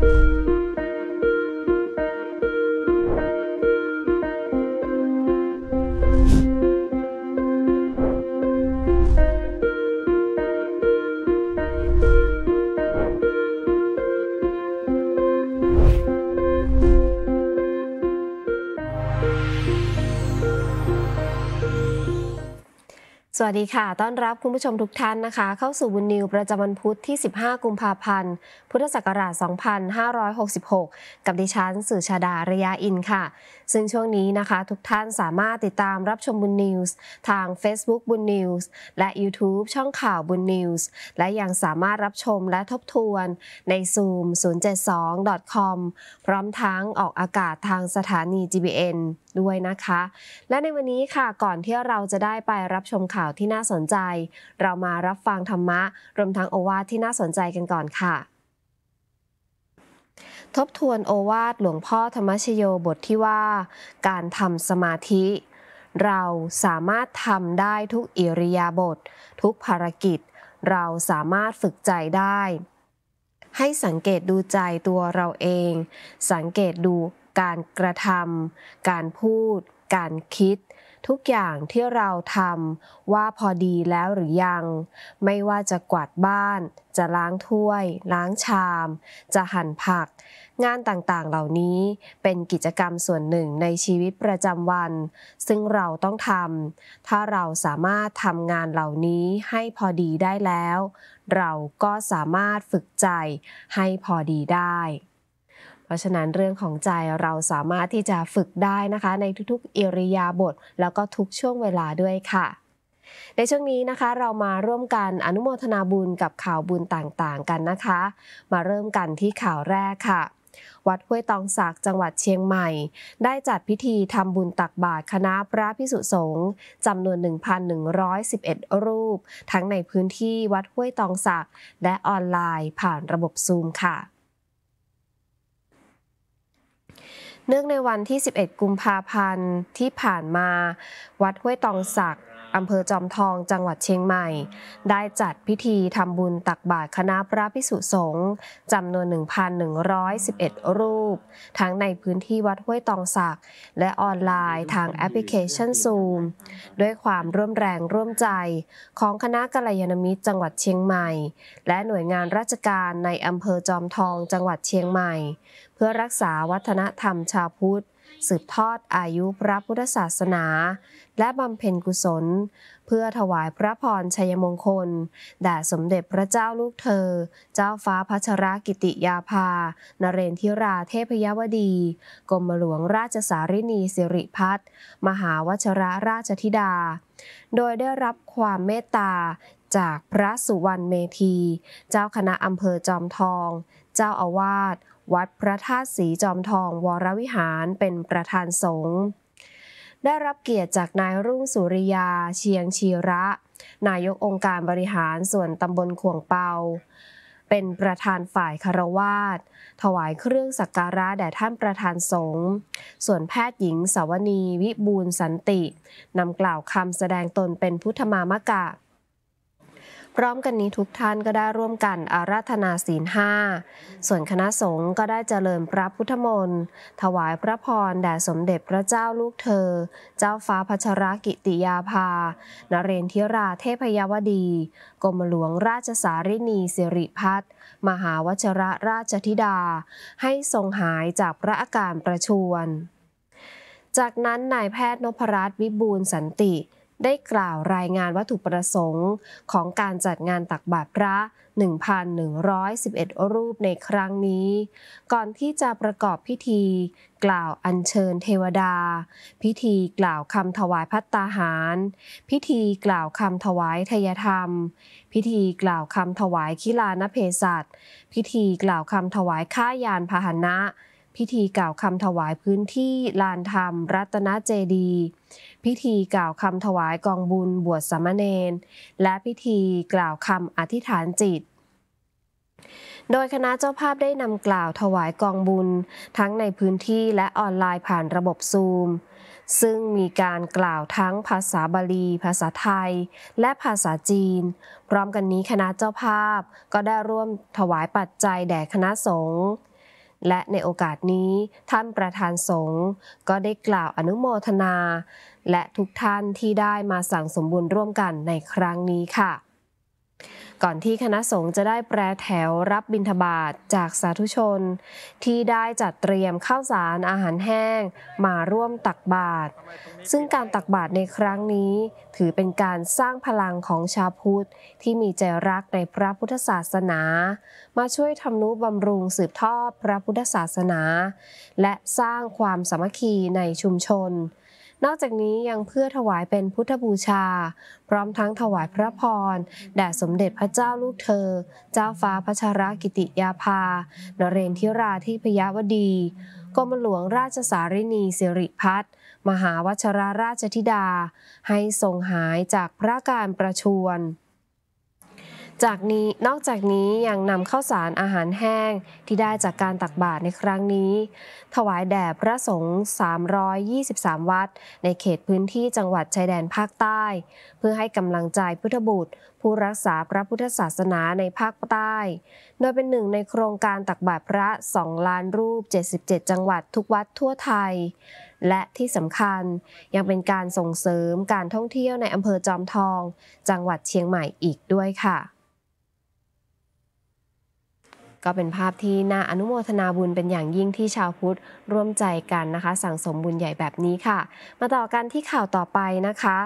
Música วัสดีค่ะ ต้อนรับคุณผู้ชมทุกท่านนะคะ เข้าสู่บุญนิวประจำวันพุธที่ 15 กุมภาพันธ์ พุทธศักราช 2566 กับดิฉันสื่อชาดาระยะอินค่ะ ซึ่งช่วงนี้นะคะ ทุกท่านสามารถติดตามรับชมบุญนิวส์ทาง Facebook บุญนิวส์และ YouTube ช่องข่าวบุญนิวส์และยังสามารถรับชมและทบทวนใน Zoom 072.com พร้อมทั้งออกอากาศทางสถานี GBN ด้วยนะคะ และในวันนี้ค่ะก่อนที่เราจะได้ไปรับชมข่าวที่น่าสนใจเรามารับฟังธรรมะรวมทั้งโอวาทที่น่าสนใจกันก่อนค่ะ ทบทวนโอวาทหลวงพ่อธรรมชโยบทที่ว่า การทำสมาธิ เราสามารถทำได้ทุกอิริยาบถททุกภารกิจเราสามารถฝึกใจได้ ให้สังเกตดูใจตัวเราเอง สังเกตดูการกระทำการพูด การคิดทุกอย่างที่เราทำว่าพอดีแล้วหรือยัง ไม่ว่าจะกวาดบ้าน จะล้างถ้วยล้างชาม จะหั่นผัก งานต่างๆ เหล่านี้เป็นกิจกรรมส่วนหนึ่งในชีวิตประจำวัน ซึ่งเราต้องทำถ้าเราสามารถทำงานเหล่านี้ให้พอดีได้แล้ว เราก็สามารถฝึกใจให้พอดีได้เพราะฉะนั้นเรื่องของใจเราสามารถที่จะฝึกได้นะคะ ในทุกๆเอริยาบท แล้วก็ทุกช่วงเวลาด้วยค่ะ ในช่วงนี้นะคะ เรามาร่วมกันอนุโมทนาบุญกับข่าวบุญต่างๆกันนะคะ มาเริ่มกันที่ข่าวแรกค่ะ วัดห้วยตองศักจังหวัดเชียงใหม่ ได้จัดพิธีทำบุญตักบาตรคณะพระพิสุสงฆ์จำนวน 1,111 รูป ทั้งในพื้นที่วัดห้วยตองศักและออนไลน์ผ่านระบบซูมค่ะเนื่องในวันที่ 11 กุมภาพันธ์ที่ผ่านมา วัดห้วยตองศักอำเภอจอมทองจังหวัดเชียงใหม่ ได้จัดพิธีทำบุญตักบาตรคณะพระพิสุสงฆ์จำนวน 1,111 รูป ทั้งในพื้นที่วัดห้วยตองศักและออนไลน์ทางแอปพลิเคชันซูมด้วยความร่วมแรงร่วมใจ ของคณะกัลยาณมิตรจังหวัดเชียงใหม่ และหน่วยงานราชการในอำเภอจอมทองจังหวัดเชียงใหม่ เพื่อรักษาวัฒนธรรมชาวพุทธสืบทอดอายุพระพุทธศาสนา และบำเพ็ญกุศล เพื่อถวายพระพรชัยมงคล แด่สมเด็จพระเจ้าลูกเธอ เจ้าฟ้าพัชรกิติยาภานเรนทิราเทพยวดีกรมหลวงราชสารินีสิริพัฒมหาวชรราชธิดา โดยได้รับความเมตตา จากพระสุวรรณเมธี เจ้าคณะอำเภอจอมทอง เจ้าอาวาสวัดพระธาตุสีจอมทองวรวิหารเป็นประธานสงฆ์ได้รับเกียรติจากนายรุ่งสุริยาเชียงชีระ นายกองค์การบริหารส่วนตำบลขวงเปา เป็นประธานฝ่ายคารวาสถวายเครื่องสักการะแด่ท่านประธานสงฆ์ส่วนแพทย์หญิงสาวนีวิบูลสันติ นำกล่าวคำแสดงตนเป็นพุทธมามกะพร้อมกันนี้ทุกท่านก็ได้ร่วมกันอาราธนาศีลห้า ส่วนคณะสงฆ์ก็ได้เจริญพระพุทธมนต์ถวายพระพร แด่สมเด็จพระเจ้าลูกเธอ เจ้าฟ้าพัชรกิติยาภานเรนทิราเทพยวดีกรมหลวงราชสารินีสิริพัฒมหาวชระราชธิดา ให้ทรงหายจากพระอาการประชวน จากนั้นนายแพทย์นพรัตน์วิบูลสันติได้กล่าวรายงานวัตถุประสงค์ ของการจัดงานตักบาตรพระ1,111 รูปในครั้งนี้ ก่อนที่จะประกอบพิธี กล่าวอัญเชิญเทวดา พิธีกล่าวคำถวายพัตตาหาร พิธีกล่าวคำถวายทยธรรม พิธีกล่าวคำถวายคิลานเพศัตพิธีกล่าวคำถวายข้ายานพาหนะพิธีกล่าวคำถวายพื้นที่ลานธรรมรัตนเจดี พิธีกล่าวคำถวายกองบุญบวชสมณเณร และพิธีกล่าวคำอธิษฐานจิต โดยคณะเจ้าภาพได้นำกล่าวถวายกองบุญทั้งในพื้นที่และออนไลน์ผ่านระบบซูม ซึ่งมีการกล่าวทั้งภาษาบาลี ภาษาไทย และภาษาจีน พร้อมกันนี้คณะเจ้าภาพก็ได้ร่วมถวายปัจจัยแด่คณะสงฆ์และในโอกาสนี้ท่านประธานสงฆ์ก็ได้กล่าวอนุโมทนา และทุกท่านที่ได้มาสั่งสมบุญร่วมกันในครั้งนี้ค่ะก่อนที่คณะสงฆ์จะได้แปรแถวรับบิณฑบาตจากสาธุชน ที่ได้จัดเตรียมข้าวสารอาหารแห้งมาร่วมตักบาตร ซึ่งการตักบาตรในครั้งนี้ ถือเป็นการสร้างพลังของชาวพุทธ ที่มีใจรักในพระพุทธศาสนา มาช่วยทำนุบำรุงสืบทอดพระพุทธศาสนา และสร้างความสามัคคีในชุมชนนอกจากนี้ยังเพื่อถวายเป็นพุทธบูชา พร้อมทั้งถวายพระพร แด่สมเด็จพระเจ้าลูกเธอ เจ้าฟ้าพระชรกิติยาภา นเรนทิราธิพยวดีกรมหลวงราชสารินีสิริพัฒมหาวชราราชธิดา ให้ทรงหายจากพระการประชวรจากนี้นอกจากนี้ยังนำข้าวสารอาหารแห้งที่ได้จากการตักบาตรในครั้งนี้ ถวายแด่พระสงฆ์323 วัดในเขตพื้นที่จังหวัดชายแดนภาคใต้ เพื่อให้กำลังใจพุทธบุตร ผู้รักษาพระพุทธศาสนาในภาคใต้โดยเป็นหนึ่งในโครงการตักบาตรพระ 2 ล้านรูป 77 จังหวัดทุกวัดทั่วไทย และที่สำคัญยังเป็นการส่งเสริมการท่องเที่ยวในอำเภอจอมทอง จังหวัดเชียงใหม่อีกด้วยค่ะก็เป็นภาพที่น่าอนุโมทนาบุญเป็นอย่างยิ่งที่ชาวพุทธ ร่วมใจกันนะคะ สั่งสมบุญใหญ่แบบนี้ค่ะ มาต่อกันที่ข่าวต่อไปนะคะ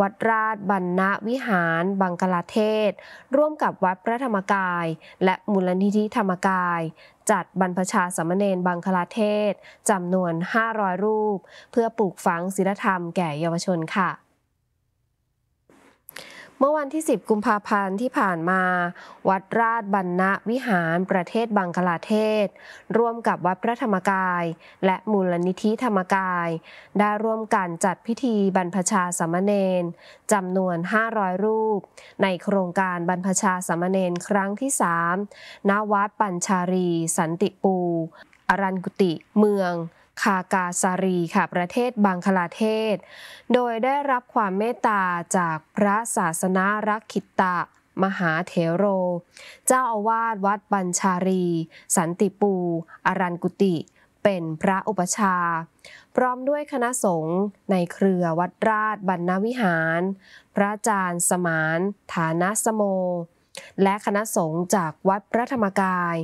วัดราช บรรณวิหาร บังกลาเทศ ร่วมกับวัดพระธรรมกาย และมูลนิธิธรรมกาย จัดบรรพชาสมณเณรบังคลาเทศจำนวน 500 รูป เพื่อปลูกฝังศีลธรรมแก่เยาวชนค่ะเมื่อวันที่10กุมภาพันธ์ที่ผ่านมา วัดราชบรรณวิหารประเทศบังกลาเทศ ร่วมกับวัดพระธรรมกาย และมูลนิธิธรรมกาย ได้ร่วมกันจัดพิธีบรรพชาสามเณรจำนวน 500 รูป ในโครงการบรรพชาสามเณรครั้งที่3ณวัดปัญชารีสันติปู อรันกุติเมืองคากาซารีค่ะประเทศบังคลาเทศ โดยได้รับความเมตตา จากพระศาสนารักขิตะ มหาเถโร เจ้าอาวาสวัดบัญชารี สันติปูอรันกุติ เป็นพระอุปชา พร้อมด้วยคณะสงฆ์ในเครือวัดราชบรรณวิหาร พระอาจารย์สมานฐานะสโม และคณะสงฆ์จากวัดพระธรรมกาย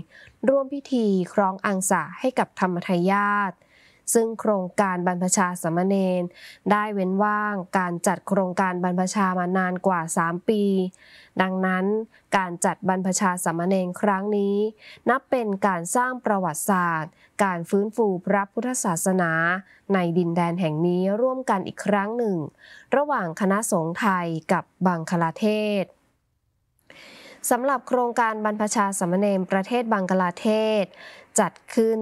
ร่วมพิธีครองอังสะให้กับธรรมทายาทซึ่งโครงการบรรพชาสมณเณรได้เว้นว่างการจัดโครงการบรรพชามานานกว่า 3 ปี ดังนั้นการจัดบรรพชาสมณเณรครั้งนี้ นับเป็นการสร้างประวัติศาสตร์ การฟื้นฟูพระพุทธศาสนา ในดินแดนแห่งนี้ร่วมกันอีกครั้งหนึ่ง ระหว่างคณะสงฆ์ไทยกับบังคลาเทศ สำหรับโครงการบรรพชาสมณเณรประเทศบังกลาเทศจัดขึ้น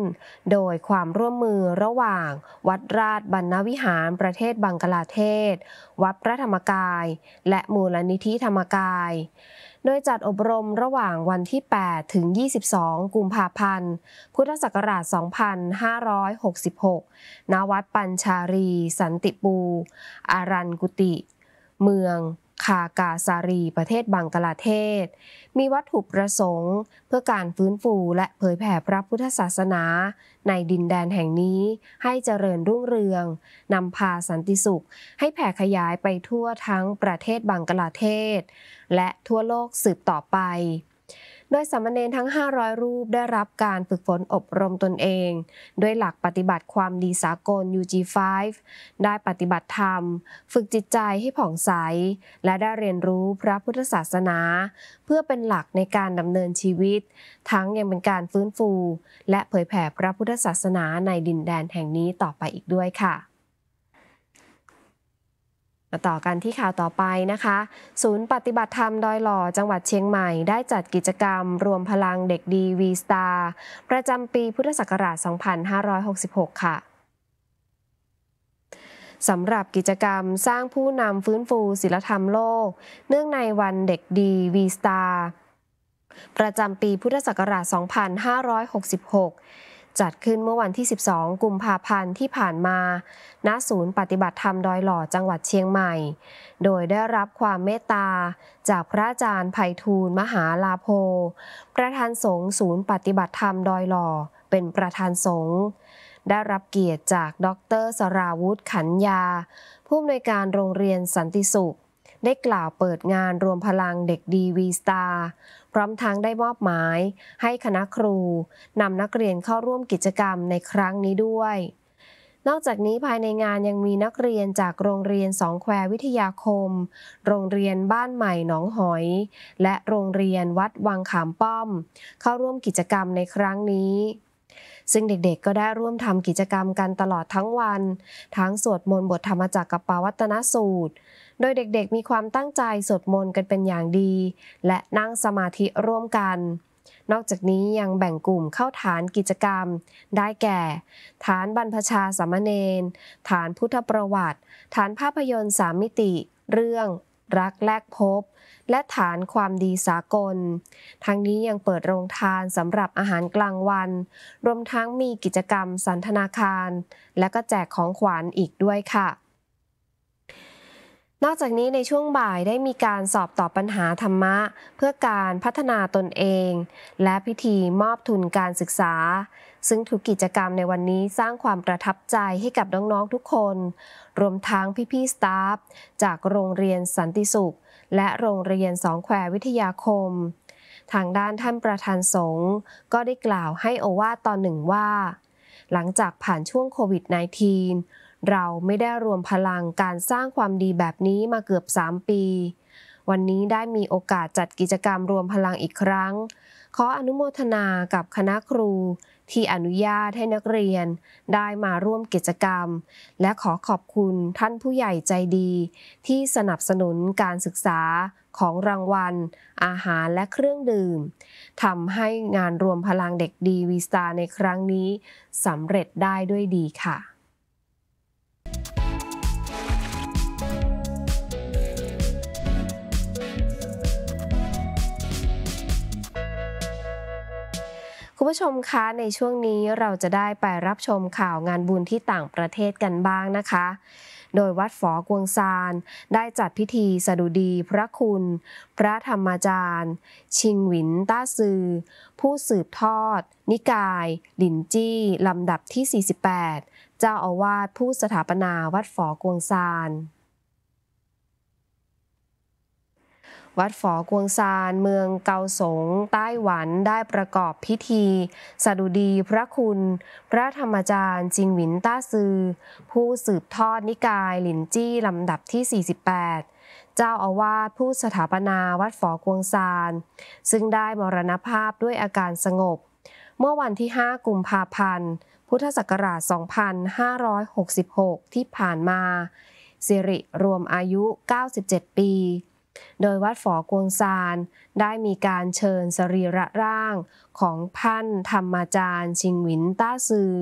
โดยความร่วมมือระหว่าง วัดราชบรรณวิหารประเทศบังกลาเทศ วัดพระธรรมกาย และมูลนิธิธรรมกาย โดยจัดอบรมระหว่างวันที่ 8 ถึง 22 กุมภาพันธ์ พุทธศักราช 2566 ณ วัดปัญชารี สันติปูอารันกุติเมืองคากาซารีประเทศบังกลาเทศ มีวัตถุประสงค์ เพื่อการฟื้นฟูและเผยแผ่พระพุทธศาสนา ในดินแดนแห่งนี้ให้เจริญรุ่งเรือง นำพาสันติสุข ให้แผ่ขยายไปทั่วทั้งประเทศบังกลาเทศ และทั่วโลกสืบต่อไปดยสามเณรทั้ง 500 รูปได้รับการฝึกฝนอบรมตนเอง ด้วยหลักปฏิบัติความดีสากล UG5 ได้ปฏิบัติธรรม ฝึกจิตใจให้ผ่องใส และได้เรียนรู้พระพุทธศาสนา เพื่อเป็นหลักในการดำเนินชีวิต ทั้งยังเป็นการฟื้นฟู และเผยแผ่พระพุทธศาสนาในดินแดนแห่งนี้ต่อไปอีกด้วยค่ะมาต่อกันที่ข่าวต่อไปนะคะ ศูนย์ปฏิบัติธรรมดอยหล่อจังหวัดเชียงใหม่ได้จัดกิจกรรม รวมพลังเด็กดีวีสตาร์ประจำปีพุทธศักราช 2566 ค่ะสำหรับกิจกรรมสร้างผู้นำฟื้นฟูศิลธรรมโลก เนื่องในวันเด็กดีวีสตาร์ประจำปีพุทธศักราช 2566จัดขึ้นเมื่อวันที่ 12กุมภาพันธ์ที่ผ่านมาณศูนย์ปฏิบัติธรรมดอยหล่อจังหวัดเชียงใหม่ โดยได้รับความเมตตาจากพระอาจารย์ไพฑูรย์มหาลาโพประธานสงฆ์ศูนย์ปฏิบัติธรรมดอยหล่อเป็นประธานสงฆ์ได้รับเกียรติจากดรสราวุธ ขันยาผู้อำนวยการโรงเรียนสันติสุขได้กล่าวเปิดงานรวมพลังเด็กดีวีสตาร์พร้อมทั้งได้มอบหมายให้คณะครูนำนักเรียนเข้าร่วมกิจกรรมในครั้งนี้ด้วย นอกจากนี้ภายในงานยังมีนักเรียนจากโรงเรียนสองแคววิทยาคม โรงเรียนบ้านใหม่หนองหอย และโรงเรียนวัดวังขามป้อม เข้าร่วมกิจกรรมในครั้งนี้ ซึ่งเด็กๆก็ได้ร่วมทำกิจกรรมกันตลอดทั้งวัน ทั้งสวดมนต์บทธรรมจักรกับปาวัตนสูตรโดยเด็กๆ มีความตั้งใจสวดมนต์กันเป็นอย่างดี และนั่งสมาธิร่วมกัน นอกจากนี้ยังแบ่งกลุ่มเข้าฐานกิจกรรม ได้แก่ ฐานบรรพชาสามเณรฐานพุทธประวัติ ฐานภาพยนตร์สามมิติ เรื่อง รักแลกพบ และฐานความดีสากล ทั้งนี้ยังเปิดโรงทานสำหรับอาหารกลางวัน รวมทั้งมีกิจกรรมสันทนาคาร และก็แจกของขวัญอีกด้วยค่ะนอกจากนี้ในช่วงบ่ายได้มีการสอบตอบปัญหาธรรมะ เพื่อการพัฒนาตนเอง และพิธีมอบทุนการศึกษา ซึ่งทุกกิจกรรมในวันนี้สร้างความประทับใจให้กับน้องๆทุกคน รวมทั้งพี่ ๆ สตาฟจากโรงเรียนสันติสุข และโรงเรียนสองแคววิทยาคม ทางด้านท่านประธานสงฆ์ก็ได้กล่าวให้โอวาตอนหนึ่งว่าหลังจากผ่านช่วงโควิด -19 เราไม่ได้รวมพลังการสร้างความดีแบบนี้มาเกือบ3ปี วันนี้ได้มีโอกาสจัดกิจกรรมรวมพลังอีกครั้ง ขออนุโมทนากับคณะครูที่อนุญาตให้นักเรียนได้มาร่วมกิจกรรม และขอขอบคุณท่านผู้ใหญ่ใจดี ที่สนับสนุนการศึกษาของรางวัล อาหารและเครื่องดื่ม ทำให้งานรวมพลังเด็กดีวีสตาในครั้งนี้สำเร็จได้ด้วยดีค่ะุณผู้ชมคะในช่วงนี้เราจะได้ไปรับชมข่าวงานบุญที่ต่างประเทศกันบ้างนะคะ โดยวัดฝอกวงซานได้จัดพิธีสดุดีพระคุณ พระธรรมจารย์ ชิงหวินต้าซือ ผู้สืบทอด นิกาย หลินจี้ ลำดับที่ 48 เจ้าอาวาสผู้สถาปนาวัดฝอกวงซานวัดฝอกวงซาน เมืองเกาสงใต้หวัน ได้ประกอบพิธี สดุดีพระคุณ พระธรรมจารย์จิงหวินต้าซือ ผู้สืบทอดนิกายหลินจี้ลำดับที่ 48 เจ้าอาวาสผู้สถาปนาวัดฝอกวงซานซึ่งได้มรณภาพด้วยอาการสงบ เมื่อวันที่ 5 กุมภาพันธ์ พุทธศักราช 2566 ที่ผ่านมา สิริรวมอายุ 97 ปีโดยวัดฝอกวงซานได้มีการเชิญสรีระร่างของพันธรรมจารย์ ชิงหวินต้าซือ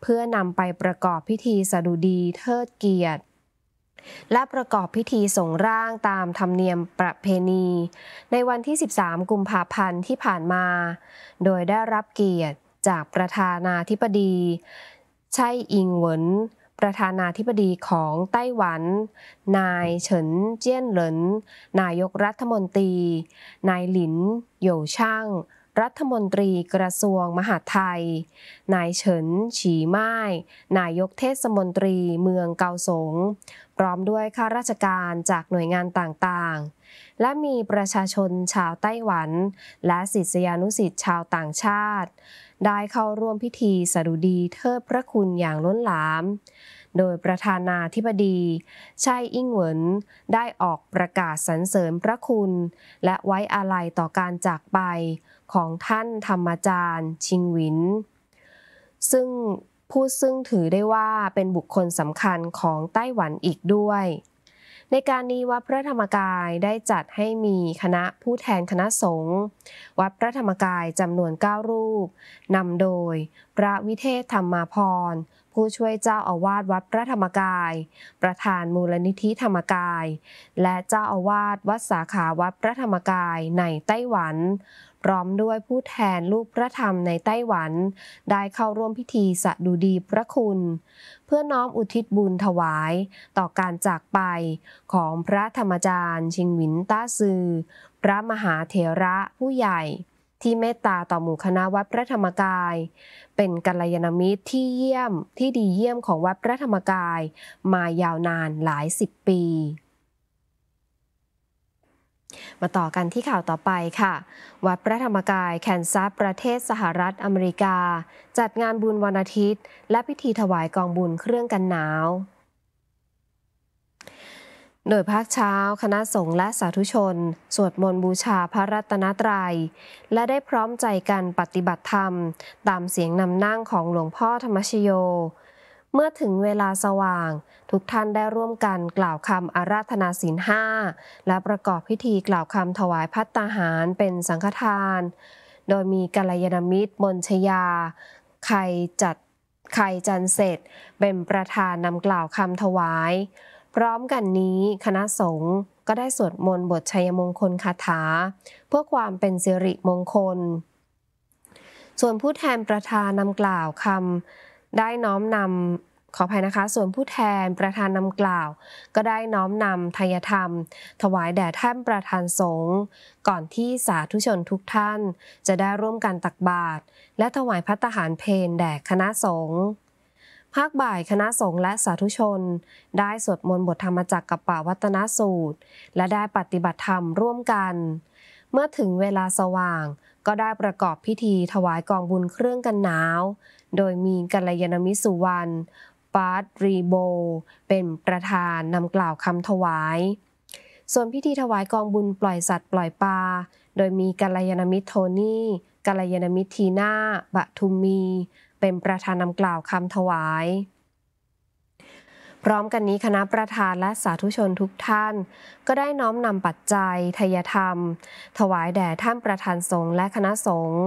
เพื่อนำไปประกอบพิธีสดุดีเทิดเกียรติ และประกอบพิธีส่งร่างตามธรรมเนียมประเพณี ในวันที่ 13กุมภาพันธ์ที่ผ่านมา โดยได้รับเกียรติจากประธานาธิบดีชัยอิงเหวินประธานาธิบดีของไต้หวัน นายเฉินเจี้ยนเหริน นายกรัฐมนตรี นายหลินโหยช่าง รัฐมนตรีกระทรวงมหาดไทย นายเฉินฉีไม้ นายกเทศมนตรีเมืองเกาสงพร้อมด้วยข้าราชการจากหน่วยงานต่างๆ และมีประชาชนชาวไต้หวัน และศิษยานุศิษย์ชาวต่างชาติได้เข้าร่วมพิธี สรุดีเทิดพระคุณอย่างล้นหลาม โดยประธานาธิบดีชัยอิงเหวินได้ออกประกาศสรรเสริญพระคุณ และไว้อาลัยต่อการจากไปของท่านธรรมจารย์ ชิงหวิน ซึ่งผู้ซึ่งถือได้ว่าเป็นบุคคลสำคัญของไต้หวันอีกด้วยในการนี้วัดพระธรรมกายได้จัดให้มีคณะผู้แทนคณะสงฆ์วัดพระธรรมกายจำนวน9รูปนำโดยพระวิเทศธรรมาพรผู้ช่วยเจ้าอาวาสวัดพระธรรมกาย ประธานมูลนิธิธรรมกาย และเจ้าอาวาสวัดสาขาวัดพระธรรมกายในไต้หวันพร้อมด้วยผู้แทนลูกพระธรรมในไต้หวัน ได้เข้าร่วมพิธีสะดุดีพระคุณ เพื่อน้อมอุทิศบุญถวายต่อการจากไปของพระธรรมจารย์ชิงหวินต้าซือพระมหาเถระผู้ใหญ่ ที่เมตตาต่อหมู่คณะวัดพระธรรมกาย เป็นกัลยาณมิตรที่เยี่ยมที่ดีเยี่ยมของวัดพระธรรมกายมายาวนานหลายสิบปีมาต่อกันที่ข่าวต่อไปค่ะ วัดพระธรรมกายแคนซัสประเทศสหรัฐอเมริกา จัดงานบุญวันอาทิตย์ และพิธีถวายกองบุญเครื่องกันหนาว โดยภาคเช้า คณะสงฆ์และสาธุชนสวดมนต์บูชาพระรัตนตรยัย และได้พร้อมใจกันปฏิบัติธรรม ตามเสียงนำนั่งของหลวงพ่อธรรมชโยเมื่อถึงเวลาสว่างทุกท่านได้ร่วมกันกล่าวคำอาราธนาศีลห้าและประกอบพิธีกล่าวคำถวายพัตตาหารเป็นสังฆทาน โดยมีกัลยาณมิตรมนชยา ใครจัดไขจันเสร็จ เป็นประธานนำกล่าวคำถวาย พร้อมกันนี้คณะสงฆ์ก็ได้สวดมนต์บทชัยมงคลคาถา เพื่อความเป็นสิริมงคล ส่วนผู้แทนประธานนำกล่าวคำได้น้อมนำขออภัยนะคะ ส่วนผู้แทนประธานนำกล่าว ก็ได้น้อมนำทายธรรม ถวายแด่ท่านประธานสงฆ์ก่อนที่สาธุชนทุกท่านจะได้ร่วมกันตักบาตรและถวายพัตหารเพนแด่คณะสงฆ์ภาคบ่ายคณะสงฆ์และสาธุชน ได้สวดมนต์บทธรรมจักกับป่าวัตนสูตร และได้ปฏิบัติธรรมร่วมกัน เมื่อถึงเวลาสว่าง ก็ได้ประกอบพิธีถวายกองบุญเครื่องกันหนาวโดยมีกัลยาณมิตรสุวรรณปาร์ตรีโบ เป็นประธาน นำกล่าวคำถวาย ส่วนพิธีถวายกองบุญปล่อยสัตว์ปล่อยปลาโดยมีกัลยาณมิตรโทนี่ กัลยาณมิตรทีน่าบะทุมี เป็นประธานนำกล่าวคำถวาย พร้อมกันนี้คณะประธานและสาธุชนทุกท่าน ก็ได้น้อมนำปัจจัยทยธรรม ถวาย แด่ท่านประธานสงฆ์และคณะสงฆ์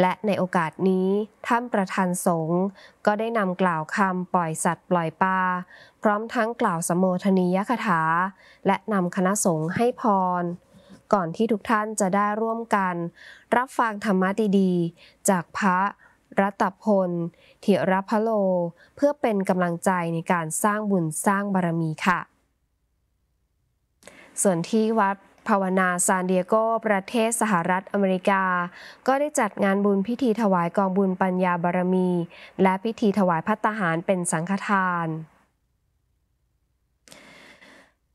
และในโอกาสนี้ท่านประธานสงฆ์ก็ได้นำกล่าวคำปล่อยสัตว์ปล่อยปลาพร้อมทั้งกล่าวสมโภชนียคถา และนำคณะสงฆ์ให้พร ก่อนที่ทุกท่านจะได้ร่วมกัน รับฟังธรรมะดีๆจากพระรัตพลเถระพโล เพื่อเป็นกำลังใจในการสร้างบุญสร้างบารมีค่ะ ส่วนที่วัดภาวนาซานเดียโกประเทศสหรัฐอเมริกา ก็ได้จัดงานบุญพิธีถวายกองบุญปัญญาบารมี และพิธีถวายพัตาหารเป็นสังฆทาน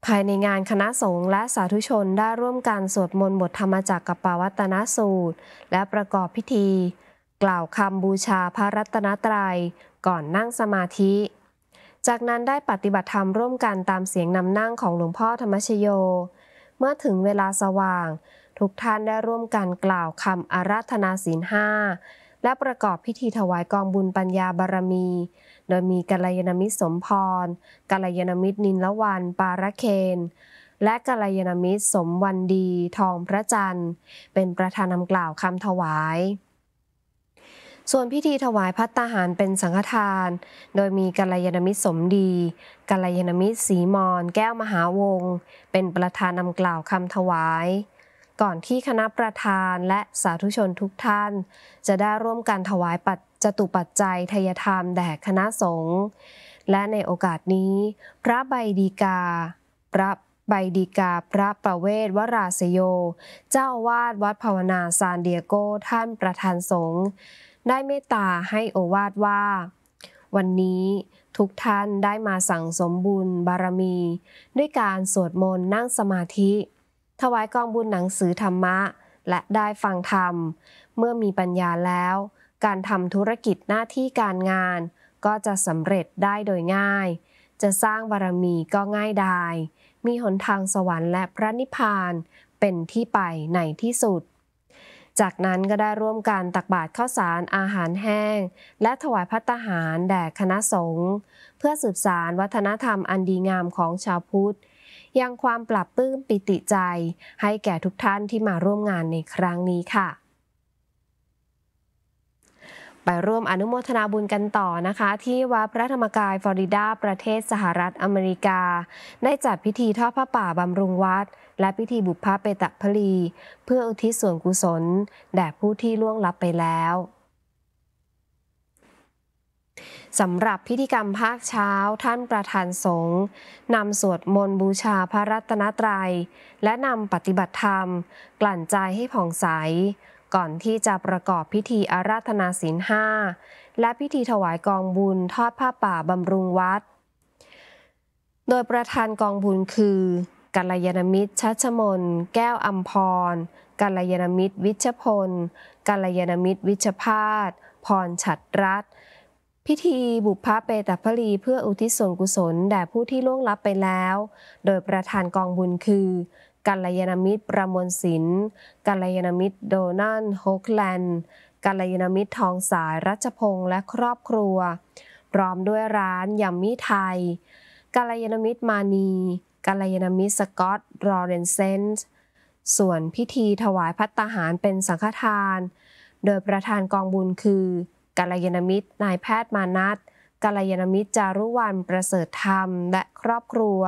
ภายในงานคณะสงฆ์และสาธุชนได้ร่วมกันสวดมนต์บทธรรมจักกับปวัตนสูตร และประกอบพิธี กล่าวคำบูชาพระรัตนตรยัยก่อนนั่งสมาธิ จากนั้นได้ปฏิบัติธรรมร่วมกันตามเสียงนำนั่งของหลวงพ่อธรรมชโยเมื่อถึงเวลาสว่างทุกท่านได้ร่วมกันกล่าวคำอาราธนาศีลห้าและประกอบพิธีถวายกองบุญปัญญาบารมี โดยมีกัลยาณมิตรสมพรกัลยาณมิตรนินละวันปาระเคน และกัลยาณมิตรสมวันดีทองพระจันทร์เป็นประธานนำกล่าวคำถวายส่วนพิธีถวายพัตตาหารเป็นสังฆทาน โดยมีกัลยาณมิตรสมดี กัลยาณมิตรสีมอนแก้วมหาวง เป็นประธานนำกล่าวคำถวาย ก่อนที่คณะประธานและสาธุชนทุกท่านจะได้ร่วมกันถวายปัจจตุปัจจัยทยธรรมแด่คณะสงฆ์ และในโอกาสนี้ พระใบดีกา พระใบดีกา พระประเวศวราสโย เจ้าวาดวัดภาวนาซานเดียโก ท่านประธานสงฆ์ได้เมตตาให้โอวาทว่าวันนี้ทุกท่านได้มาสั่งสมบุญบารมี ด้วยการสวดมนต์นั่งสมาธิ ถวายกองบุญหนังสือธรรมะและได้ฟังธรรม เมื่อมีปัญญาแล้วการทำธุรกิจหน้าที่การงาน ก็จะสำเร็จได้โดยง่าย จะสร้างบารมีก็ง่ายดายมีหนทางสวรรค์และพระนิพพานเป็นที่ไปในที่สุดจากนั้นก็ได้ร่วมกันตักบาตรข้าวสารอาหารแห้ง และถวายพัตาหารแด่คณะสงฆ์เพื่อสืบสารวัฒนธรรมอันดีงามของชาวพุทธ ยังความปรับปื้มปิติใจ ให้แก่ทุกท่านที่มาร่วมงานในครั้งนี้ค่ะ ไปร่วมอนุโมทนาบุญกันต่อนะคะ ที่วัดพระธรรมกายฟลอริดาประเทศสหรัฐอเมริกา ได้จัดพิธีทอดผ้าป่าบำรุงวัดและพิธีบุพาเปตะพลีเพื่ออุทิศส่วนกุศล แด่ผู้ที่ล่วงลับไปแล้วสำหรับพิธีกรรมภาคเช้าท่านประธานสงฆ์นำสวดมนต์บูชาพระรัตนตรัย และนำปฏิบัติธรรม กลั่นใจให้ผ่องใส ก่อนที่จะประกอบพิธีอาราธนาศีลห้าและพิธีถวายกองบุญทอดผ้าป่าบำรุงวัด โดยประธานกองบุญคือกัลยาณมิตรชัชมนแก้วอัมพรกัลยาณมิตรวิชพลกัลยาณมิตรวิชพาสพรฉัตรรัตพิธีบุพเปตพลีเพื่ออุทิศส่วนกุศลแด่ผู้ที่ล่วงลับไปแล้ว โดยประธานกองบุญคือกัลยาณมิตรประมวลศิลป์กัลยาณมิตรโดนันโฮกแลนด์กัลยาณมิตรทองสายรัชพงษ์และครอบครัว พร้อมด้วยร้านยำมิไทยกัลยาณมิตรมานีกัลยาณมิตรสกอตรอเรนเซนส์ส่วนพิธีถวายพัตตาหารเป็นสังฆทาน โดยประธานกองบุญคือกัลยาณมิตรนายแพทย์มานัทกัลยาณมิตรจารุวันประเสริฐธรรมและครอบครัว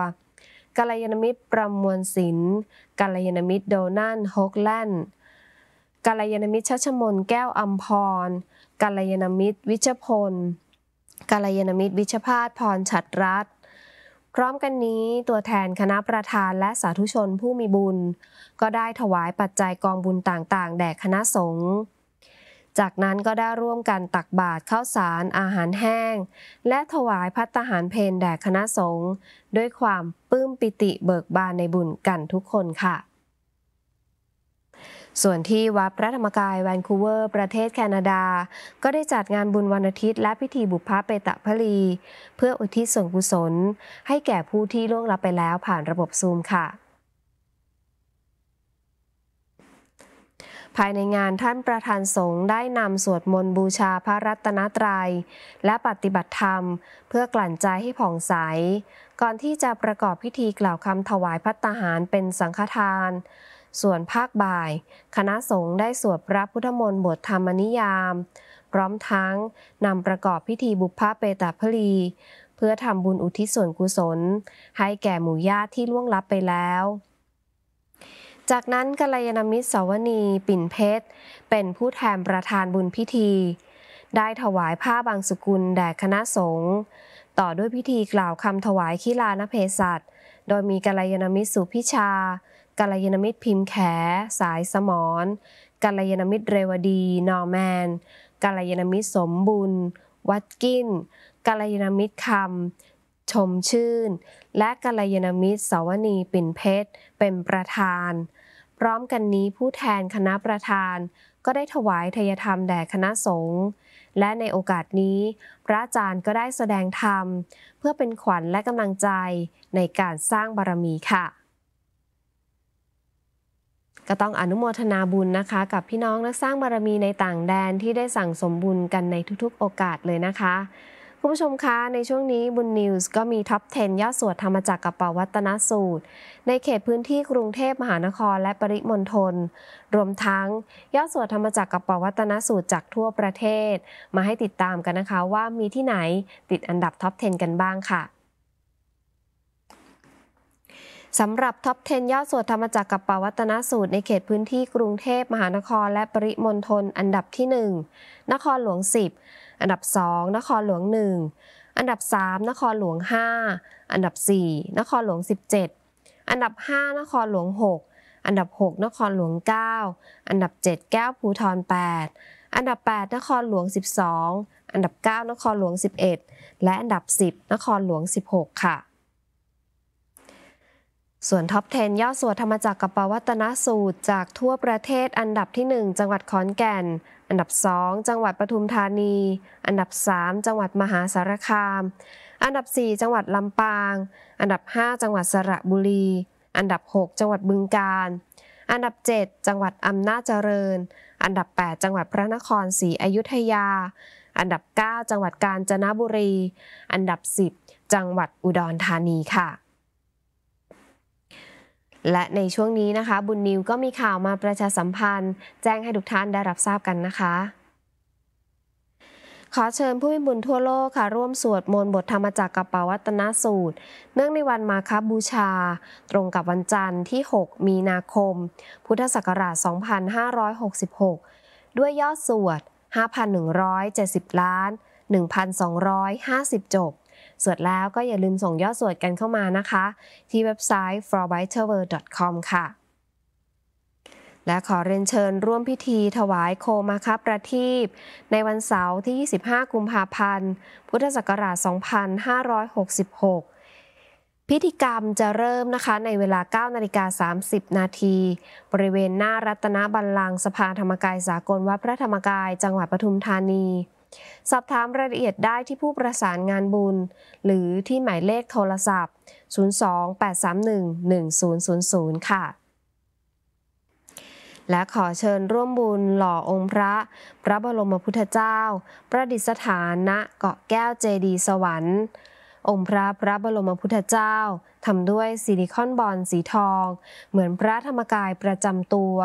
กัลยาณมิตรประมวลศิลป์กัลยาณมิตรโดนันฮกแลนด์กัลยาณมิตรชัชมนแก้วอัมพรกัลยาณมิตรวิชพลกัลยาณมิตรวิชพาสพรฉัรรัตน์พร้อมกันนี้ตัวแทนคณะประธานและสาธุชนผู้มีบุญก็ได้ถวายปัจจัยกองบุญต่างๆ แด่คณะสงฆ์ จากนั้นก็ได้ร่วมกันตักบาตรข้าวสารอาหารแห้งและถวายพัตหารเพนแด่คณะสงฆ์ด้วยความปลื้มปิติเบิกบานในบุญกันทุกคนค่ะส่วนที่วัดพระธรรมกายแวนคูเวอร์ประเทศแคนาดา ก็ได้จัดงานบุญวันอาทิตย์และพิธีบุพพาเปตะพลีเพื่ออุทิศส่วนกุศล ให้แก่ผู้ที่ล่วงลับไปแล้วผ่านระบบซูมค่ะ ภายในงานท่านประธานสงฆ์ได้นำสวดมนต์บูชาพระรัตนตรยัย และปฏิบัติธรรม เพื่อกลั่นใจให้ผ่องใส ก่อนที่จะประกอบพิธีกล่าวคำถวายพัตตาหารเป็นสังฆทานส่วนภาคบ่าย คณะสงฆ์ได้สวดพระพุทธมนต์บทธรรมนิยาม พร้อมทั้งนำประกอบพิธีบุพเปตาพลีเพื่อทำบุญอุทิศส่วนกุศล ให้แก่หมู่ญาติที่ล่วงลับไปแล้ว จากนั้นกัลยาณมิตรสวนีปิ่นเพชร เป็นผู้แทนประธานบุญพิธี ได้ถวายผ้าบางสกุลแด่คณะสงฆ์ ต่อด้วยพิธีกล่าวคำถวายขีลานเพศัตโดยมีกัลยาณมิตรสุพิชากัลยาณมิตรพิมพ์แขสายสมอนกัลยาณมิตรเรวดี นอร์แมนกัลยาณมิตรสมบุญวัดกินกัลยาณมิตรคำ ชมชื่น และกัลยาณมิตรสวนีปิ่นเพชร เป็นประธาน พร้อมกันนี้ผู้แทนคณะประธาน ก็ได้ถวายทยธรรมแด่คณะสงฆ์ และในโอกาสนี้ พระอาจารย์ก็ได้แสดงธรรมเพื่อเป็นขวัญและกำลังใจในการสร้างบารมีค่ะ็ต้องอนุโมทนาบุญนะคะกับพี่น้องนักสร้างบารมีในต่างแดนที่ได้สั่งสมบุญกันในทุกๆโอกาสเลยนะคะ คุณผู้ชมคะในช่วงนี้บุญนิวส์ก็มีท็อป 10 ยอดสวดธรรมจักรกับปวัตนสูตร ในเขตพื้นที่กรุงเทพมหานคร และปริมณฑลรวมทั้งยอดสวดธรรมจักรกับปวัตนสูตรจากทั่วประเทศ มาให้ติดตามกันนะคะว่ามีที่ไหนติดอันดับท็อป 10 กันบ้างค่ะสำหรับท็อป 10 ยอดสวดธรรมจักรกับปวัตนสูตรในเขตพื้นที่กรุงเทพมหานครและปริมณฑล อันดับที่ 1 นครหลวง 10 อันดับ2นครหลวง 1 อันดับ 3 นครหลวง 5 อันดับ 4 นครหลวง 17 อันดับ 5 นครหลวง 6 อันดับ 6 นครหลวง 9 อันดับ 7 แก้วภูทร8 อันดับ 8 นครหลวง 12 อันดับ9นครหลวง 11 และอันดับ 10 นครหลวง 16 ค่ะส่วนท็อป 10ย่อสวดธรรมจักรกับปวัตนสูตรจากทั่วประเทศ อันดับที่ 1 จังหวัดขอนแก่น อันดับ2จังหวัดปทุมธานี อันดับ 3 จังหวัดมหาสารคาม อันดับ 4 จังหวัดลำปาง อันดับ 5 จังหวัดสระบุรี อันดับ 6 จังหวัดบึงกาฬอันดับ 7 จังหวัดอำนาจเจริญ อันดับ 8 จังหวัดพระนครศรีอยุธยา อันดับ 9 จังหวัดกาญจนบุรี อันดับ 10 จังหวัดอุดรธานีค่ะและในช่วงนี้นะคะบุญนิวก็มีข่าวมาประชาสัมพันธ์ แจ้งให้ทุกท่านได้รับทราบกันนะคะ ขอเชิญผู้มีบุญทั่วโลกค่ะ ร่วมสวดมนต์บทธรรมจักกระปาวัตนสูตร เนื่องในวันมาคบูชา ตรงกับวันจันทร์ที่ 6 มีนาคม พุทธศักราช 2566 ด้วยยอดสวด 5,170 ล้าน 1,250 จบสวดแล้วก็อย่าลืมส่งยอดสวดกันเข้ามานะคะ ที่เว็บไซต์ f o r b i t e w o r l d c o m ค่ะ และขอเรียนเชิญร่วมพิธีถวายโคมาคประทีปในวันเสาร์ที่ 25กุมภาพันธ์ พุทธศักราช2566 พิธีกรรมจะเริ่มนะคะในเวลา 9นาฬิกา30นาที บริเวณ หน้ารัตนบัลลังก์สภาธรรมกายสากลวัดพระธรรมกาย จังหวัดปทุมธานีสอบถามรายละเอียดได้ที่ผู้ประสานงานบุญ หรือที่หมายเลขโทรศัพท์ 028311000ค่ะ และขอเชิญร่วมบุญหล่อองค์พระ พระบรมพุทธเจ้า ประดิษฐานณเกาะแก้วเจดีสวรรค์ องค์พระพระบรมพุทธเจ้าทำด้วยซิลิคอนบอลสีทอง เหมือนพระธรรมกายประจำตัว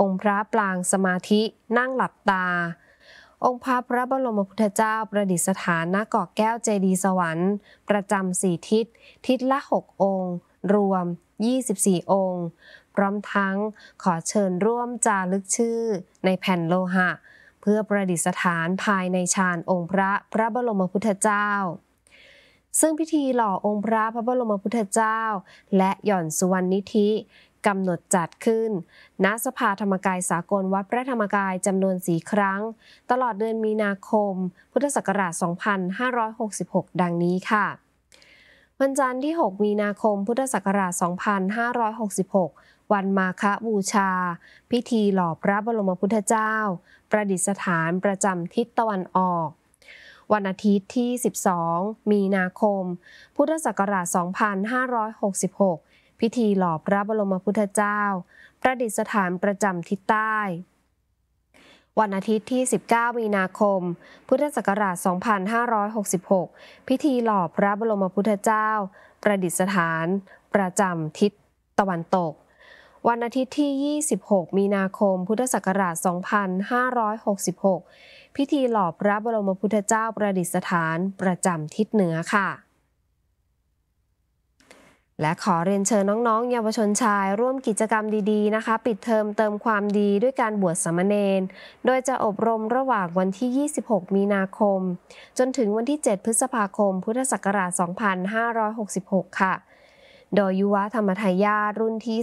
องค์พระปลางสมาธินั่งหลับตาองค์พระพระบรมพุทธเจ้าประดิษฐานณเกาะแก้วเจดีสวรรค์ ประจำสี่ทิศทิศละ6องค์ รวม 24 องค์ พร้อมทั้งขอเชิญร่วมจารึกชื่อในแผ่นโลหะ เพื่อประดิษฐานภายในชานองค์พระพระบรมพุทธเจ้า ซึ่งพิธีหล่อองค์พระพระบรมพุทธเจ้า และหย่อนสุวรรณนิธิกำหนดจัดขึ้น ณสภาธรรมกายสากลวัดพระธรรมกายจำนวนสีครั้ง ตลอดเดือนมีนาคม พุทธศักราช 2566 ดังนี้ค่ะ วันจันทร์ที่ 6 มีนาคม พุทธศักราช2566 วันมาฆบูชา พิธีหล่อพระบรมพุทธเจ้า ประดิษฐานประจำทิศตะวันออก วันอาทิตย์ที่ 12 มีนาคม พุทธศักราช 2566พิธีหล่อพระบรมพุทธเจ้า ประดิษฐานประจำทิศใต้ วันอาทิตย์ที่ 19 มีนาคม พุทธศักราช 2566 พิธีหล่อพระบรมพุทธเจ้า ประดิษฐานประจำทิศตะวันตก วันอาทิตย์ที่ 26 มีนาคมพุทธศักราช 2566 พิธีหล่อพระบรมพุทธเจ้า ประดิษฐานประจำทิศเหนือค่ะและขอเรียนเชิญน้องๆ เยาวชนชาย ร่วมกิจกรรมดีๆนะคะ ปิดเทอมเติมความดีด้วยการบวชสมณเณรโดยจะอบรมระหว่างวันที่ 26 มีนาคม จนถึงวันที่ 7 พฤษภาคม พุทธศักราช 2566 ค่ะ โดยยุวธรรมทายา รุ่นที่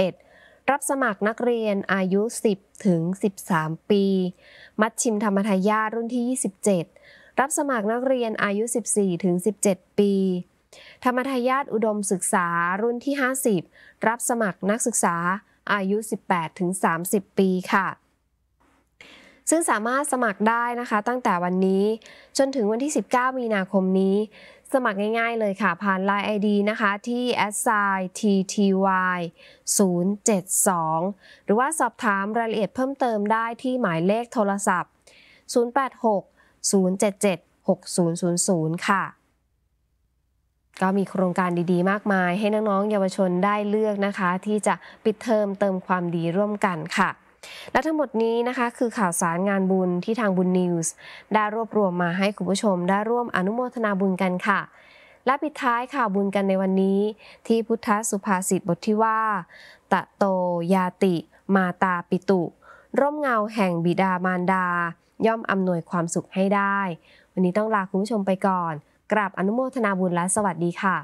31 รับสมัครนักเรียนอายุ 10 ถึง 13 ปี มัดชิมธรรมทายา รุ่นที่ 27 รับสมัครนักเรียนอายุ 14 ถึง 17 ปีธรรมทายาทอุดมศึกษารุ่นที่ 50 รับสมัครนักศึกษา อายุ 18-30 ปีค่ะ ซึ่งสามารถสมัครได้นะคะตั้งแต่วันนี้ จนถึงวันที่ 19 มีนาคมนี้ สมัครง่าย ๆ เลยค่ะ ผ่าน Line ID นะคะที่ asai @tty072 หรือว่าสอบถามรายละเอียดเพิ่มเติมได้ที่หมายเลขโทรศัพท์ 086 077 6000 ค่ะก็มีโครงการดีๆมากมายให้น้องๆเยาวชนได้เลือกนะคะ ที่จะปิดเทอมเติมความดีร่วมกันค่ะ และทั้งหมดนี้นะคะคือข่าวสารงานบุญที่ทางบุญนิวส์ได้รวบรวมมาให้คุณผู้ชมได้ร่วมอนุโมทนาบุญกันค่ะ และปิดท้ายข่าวบุญกันในวันนี้ ที่พุทธสุภาษิตบทที่ว่า ตะโตยาติมาตาปิตุ ร่มเงาแห่งบิดามารดา ย่อมอำนวยความสุขให้ได้ วันนี้ต้องลาคุณผู้ชมไปก่อนกราบอนุโมทนาบุญและสวัสดีค่ะ